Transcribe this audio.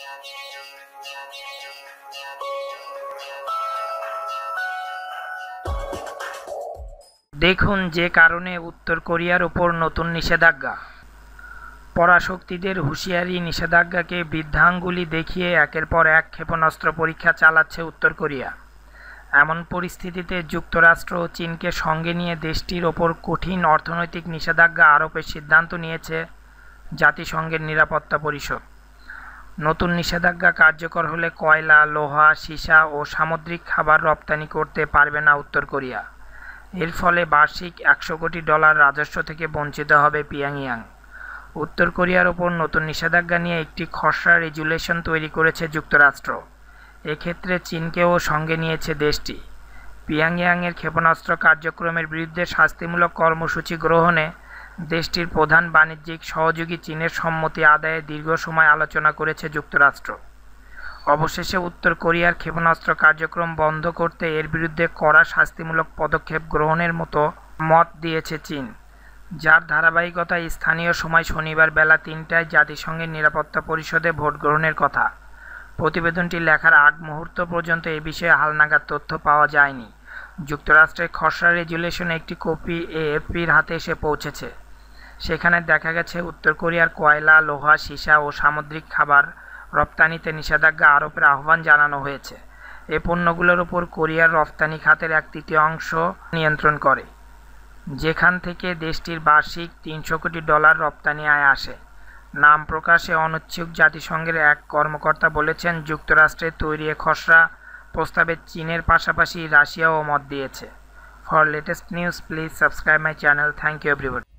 দেখুন যে কারণে উত্তর কোরিয়ার ওপর নতুন নিষেধাজ্ঞা পরাশক্তিদের হুঁশিয়ারি নিষেধাজ্ঞাকে বৃদ্ধাঙ্গুলি দেখিয়ে একের পর এক ক্ষেপণাস্ত্র পরীক্ষা চালাচ্ছে উত্তর কোরিয়া এমন পরিস্থিতিতে যুক্তরাষ্ট্র ও চীনকে সঙ্গে নিয়ে দেশটির ওপর কঠিন অর্থনৈতিক নিষেধাজ্ঞা আরোপের সিদ্ধান্ত নিয়েছে জাতিসংঘের নিরাপত্তা পরিষদ নতুন নিষেধাজ্ঞা কার্যকর হলে কয়লা লোহা সীসা ও সামুদ্রিক খাবার রপ্তানি করতে পারবে না উত্তর কোরিয়া এর ফলে বার্ষিক একশো কোটি ডলার রাজস্ব থেকে বঞ্চিত হবে পিয়াংয়াং উত্তর কোরিয়ার ওপর নতুন নিষেধাজ্ঞা নিয়ে একটি খসড়া রেজুলেশন তৈরি করেছে যুক্তরাষ্ট্র এক্ষেত্রে চীনকেও সঙ্গে নিয়েছে দেশটি পিয়াংয়াংয়ের ক্ষেপণাস্ত্র কার্যক্রমের বিরুদ্ধে শাস্তিমূলক কর্মসূচি গ্রহণে দেশটির প্রধান বাণিজ্যিক সহযোগী চীনের সম্মতি আদায়ে দীর্ঘ সময় আলোচনা করেছে যুক্তরাষ্ট্র অবশেষে উত্তর কোরিয়ার ক্ষেপণাস্ত্র কার্যক্রম বন্ধ করতে এর বিরুদ্ধে কড়া শাস্তিমূলক পদক্ষেপ গ্রহণের মতো মত দিয়েছে চীন যার ধারাবাহিকতায় স্থানীয় সময় শনিবার বেলা তিনটায় জাতিসংঘের নিরাপত্তা পরিষদে ভোট গ্রহণের কথা প্রতিবেদনটি লেখার আগ মুহূর্ত পর্যন্ত এ বিষয়ে হালনাগাদ তথ্য পাওয়া যায়নি যুক্তরাষ্ট্রের খসড়া রেজুলেশন একটি কপি এএফপির হাতে এসে পৌঁছেছে সেখানে দেখা গেছে উত্তর কোরিয়ার কয়লা লোহা সীসা ও সামুদ্রিক খাবার রপ্তানিতে নিষেধাজ্ঞা আরোপের আহ্বান জানানো হয়েছে এ পণ্যগুলোর ওপর কোরিয়ার রপ্তানি খাতের এক তৃতীয়াংশ নিয়ন্ত্রণ করে যেখান থেকে দেশটির বার্ষিক তিনশো কোটি ডলার রপ্তানি আয় আসে নাম প্রকাশে অনুচ্ছুক জাতিসংঘের এক কর্মকর্তা বলেছেন যুক্তরাষ্ট্রের তৈরি খসড়া প্রস্তাবে চীনের পাশাপাশি রাশিয়াও মত দিয়েছে for latest news please subscribe my channel thank you everybody